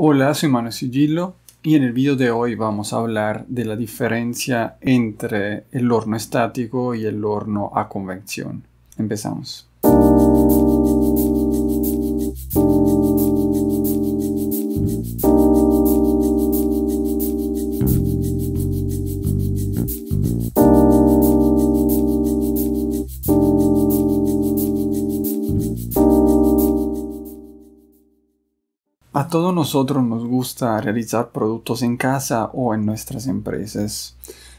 Hola, soy Manuel Sigillo y en el video de hoy vamos a hablar de la diferencia entre el horno estático y el horno a convección. Empezamos. todos nosotros nos gusta realizar productos en casa o en nuestras empresas.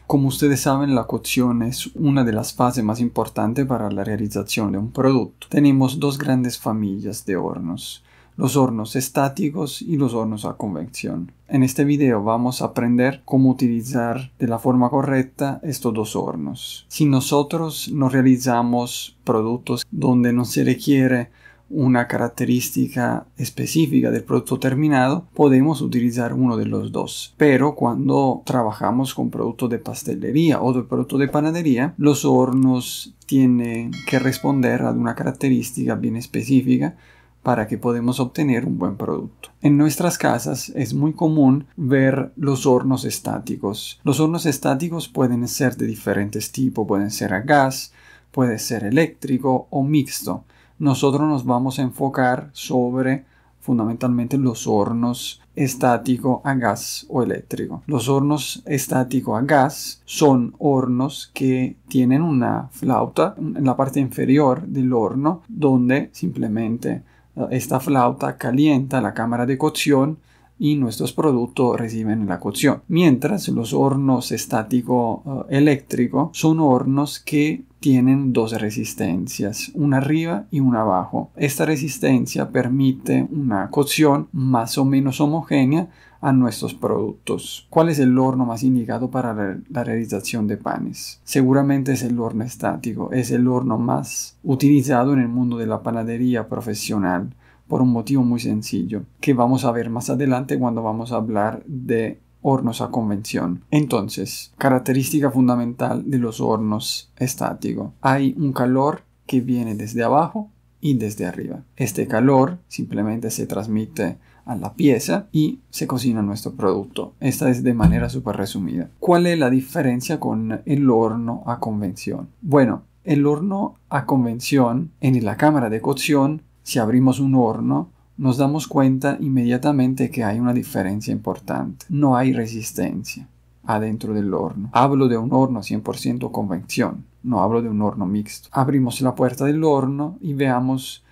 Como ustedes saben, la cocción es una de las fases más importantes para la realización de un producto. Tenemos dos grandes familias de hornos, los hornos estáticos y los hornos a convección. En este video vamos a aprender cómo utilizar de la forma correcta estos dos hornos. Si nosotros no realizamos productos donde no se requiere una característica específica del producto terminado, podemos utilizar uno de los dos. Pero cuando trabajamos con productos de pastelería o de productos de panadería, los hornos tienen que responder a una característica bien específica para que podamos obtener un buen producto. En nuestras casas es muy común ver los hornos estáticos. Los hornos estáticos pueden ser de diferentes tipos, pueden ser a gas, puede ser eléctrico o mixto nosotros nos vamos a enfocar sobre fundamentalmente los hornos estático a gas o eléctrico. Los hornos estático a gas son hornos que tienen una flauta en la parte inferior del horno donde simplemente eh, esta flauta calienta la cámara de cocción y nuestros productos reciben la cocción. Mientras los hornos estático eh, eléctrico son hornos que tienen dos resistencias, una arriba y una abajo. Esta resistencia permite una cocción más o menos homogénea a nuestros productos. ¿Cuál es el horno más indicado para la realización de panes? Seguramente es el horno estático, es el horno más utilizado en el mundo de la panadería profesional por un motivo muy sencillo, que vamos a ver más adelante cuando vamos a hablar de hornos a convención. Entonces, característica fundamental de los hornos estáticos. Hay un calor que viene desde abajo y desde arriba. Este calor simplemente se transmite a la pieza y se cocina nuestro producto. Esta es de manera súper resumida. ¿Cuál es la diferencia con el horno a convención? Bueno, el horno a convención en la cámara de cocción si abrimos un horno, nos damos cuenta inmediatamente que hay una diferencia importante. No hay resistencia adentro del horno. Hablo de un horno 100% convención, no hablo de un horno mixto. Abrimos la puerta del horno y veamos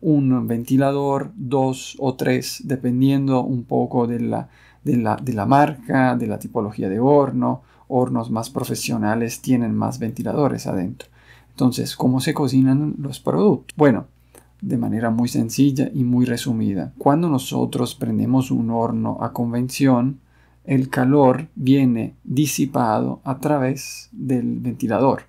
un ventilador, dos o tres, dependiendo un poco de la, de la, marca, de la tipología de horno. Hornos más profesionales tienen más ventiladores adentro. Entonces, ¿cómo se cocinan los productos? Bueno, de manera muy sencilla y muy resumida. Cuando nosotros prendemos un horno a convención, el calor viene disipado a través del ventilador.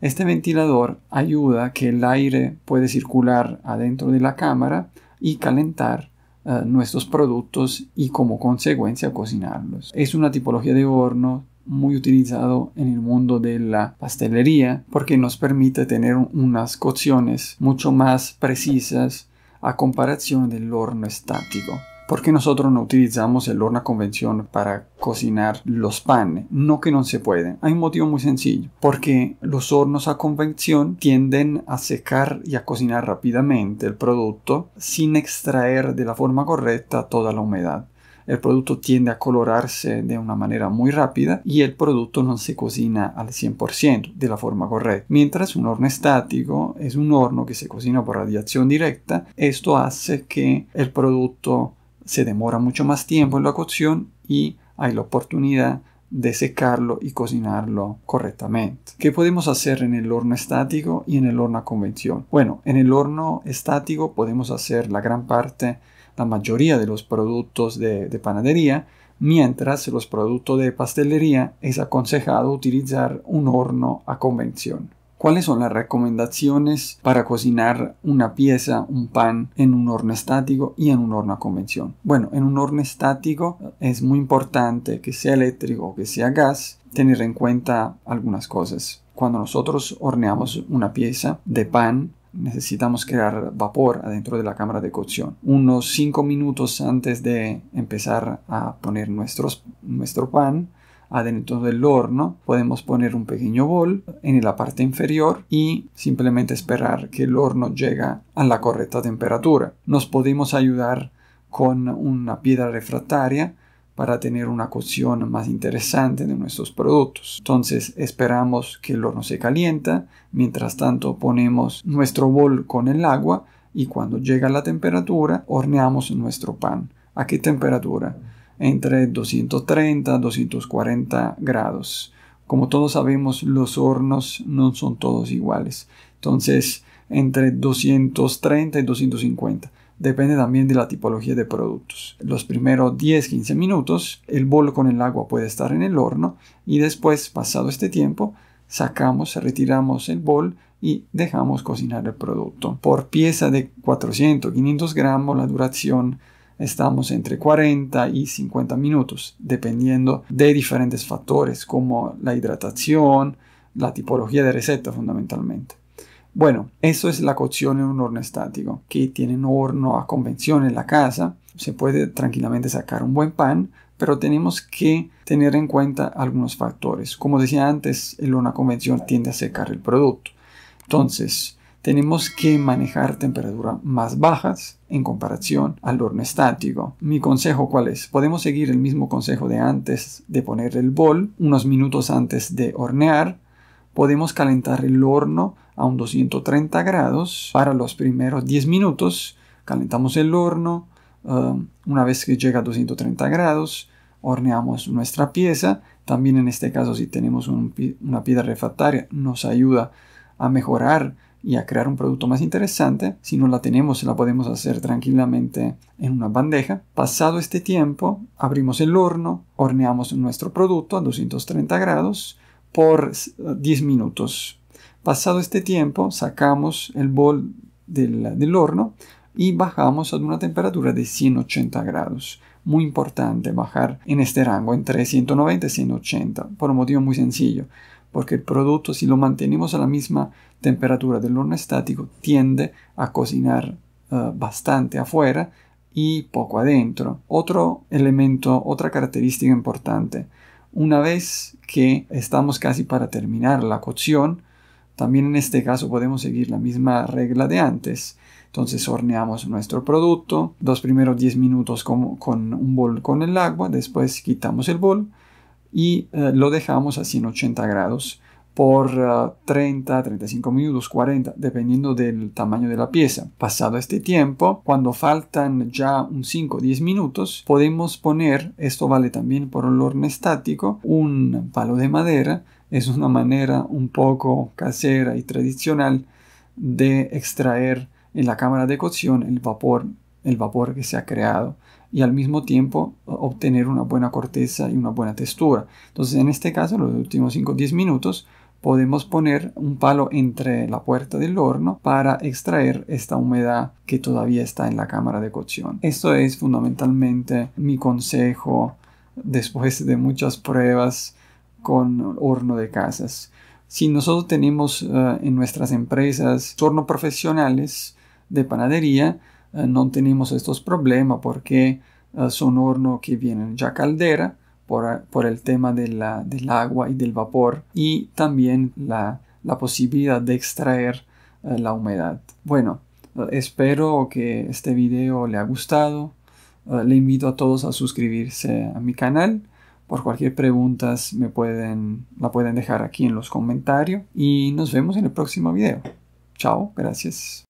Este ventilador ayuda que el aire puede circular adentro de la cámara y calentar eh, nuestros productos y como consecuencia cocinarlos. Es una tipología de horno muy utilizado en el mundo de la pastelería porque nos permite tener unas cocciones mucho más precisas a comparación del horno estático. Porque nosotros no utilizamos el horno a convención para cocinar los panes? No que no se puede. Hay un motivo muy sencillo. Porque los hornos a convención tienden a secar y a cocinar rápidamente el producto sin extraer de la forma correcta toda la humedad el producto tiende a colorarse de una manera muy rápida y el producto no se cocina al 100% de la forma correcta. Mientras un horno estático es un horno que se cocina por radiación directa, esto hace que el producto se demora mucho más tiempo en la cocción y hay la oportunidad de secarlo y cocinarlo correctamente. ¿Qué podemos hacer en el horno estático y en el horno a convención? Bueno, en el horno estático podemos hacer la gran parte la mayoría de los productos de, panadería, mientras los productos de pastelería es aconsejado utilizar un horno a convención. ¿Cuáles son las recomendaciones para cocinar una pieza, un pan en un horno estático y en un horno a convención? Bueno, en un horno estático es muy importante que sea eléctrico o que sea gas tener en cuenta algunas cosas. Cuando nosotros horneamos una pieza de pan, necesitamos crear vapor adentro de la cámara de cocción. Unos 5 minutos antes de empezar a poner nuestros, nuestro pan adentro del horno, podemos poner un pequeño bol en la parte inferior y simplemente esperar que el horno llegue a la correcta temperatura. Nos podemos ayudar con una piedra refractaria para tener una cocción más interesante de nuestros productos. Entonces esperamos que el horno se calienta, mientras tanto ponemos nuestro bol con el agua y cuando llega la temperatura horneamos nuestro pan. ¿A qué temperatura? Entre 230 y 240 grados. Como todos sabemos, los hornos no son todos iguales. Entonces, entre 230 y 250. Depende también de la tipología de productos. Los primeros 10-15 minutos el bol con el agua puede estar en el horno y después, pasado este tiempo, sacamos, retiramos el bol y dejamos cocinar el producto. Por pieza de 400-500 gramos la duración estamos entre 40 y 50 minutos, dependiendo de diferentes factores como la hidratación, la tipología de receta fundamentalmente. Bueno, eso es la cocción en un horno estático. Que tienen horno a convención en la casa. Se puede tranquilamente sacar un buen pan, pero tenemos que tener en cuenta algunos factores. Como decía antes, el horno a convención tiende a secar el producto. Entonces, tenemos que manejar temperaturas más bajas en comparación al horno estático. Mi consejo cuál es? Podemos seguir el mismo consejo de antes de poner el bol unos minutos antes de hornear podemos calentar el horno a un 230 grados para los primeros 10 minutos. Calentamos el horno, um, una vez que llega a 230 grados, horneamos nuestra pieza. También en este caso, si tenemos una piedra refractaria, nos ayuda a mejorar y a crear un producto más interesante. Si no la tenemos, la podemos hacer tranquilamente en una bandeja. Pasado este tiempo, abrimos el horno, horneamos nuestro producto a 230 grados por 10 minutos. Pasado este tiempo, sacamos el bol del, horno y bajamos a una temperatura de 180 grados. Muy importante bajar en este rango, entre 190 y 180, por un motivo muy sencillo, porque el producto, si lo mantenemos a la misma temperatura del horno estático, tiende a cocinar eh, bastante afuera y poco adentro. Otro elemento, otra característica importante, una vez que estamos casi para terminar la cocción, también en este caso podemos seguir la misma regla de antes. Entonces horneamos nuestro producto, dos primeros 10 minutos con, un bol con el agua, después quitamos el bol y eh, lo dejamos a 180 grados por 30, eh, 35 minutos, 40, dependiendo del tamaño de la pieza. Pasado este tiempo, cuando faltan ya un 5 10 minutos, podemos poner, esto vale también por el horno estático, un palo de madera. Es una manera un poco casera y tradicional de extraer en la cámara de cocción el vapor, el vapor que se ha creado y al mismo tiempo obtener una buena corteza y una buena textura. Entonces en este caso los últimos 5 10 minutos podemos poner un palo entre la puerta del horno para extraer esta humedad que todavía está en la cámara de cocción. Esto es fundamentalmente mi consejo después de muchas pruebas con horno de casas. Si nosotros tenemos eh, en nuestras empresas hornos profesionales de panadería, eh, no tenemos estos problemas porque eh, son hornos que vienen ya caldera, por, el tema del agua y del vapor y también la, posibilidad de extraer eh, la humedad. Bueno, eh, espero que este video le ha gustado. Eh, le invito a todos a suscribirse a mi canal. Por cualquier pregunta me pueden, la pueden dejar aquí en los comentarios. Y nos vemos en el próximo video. Chao, gracias.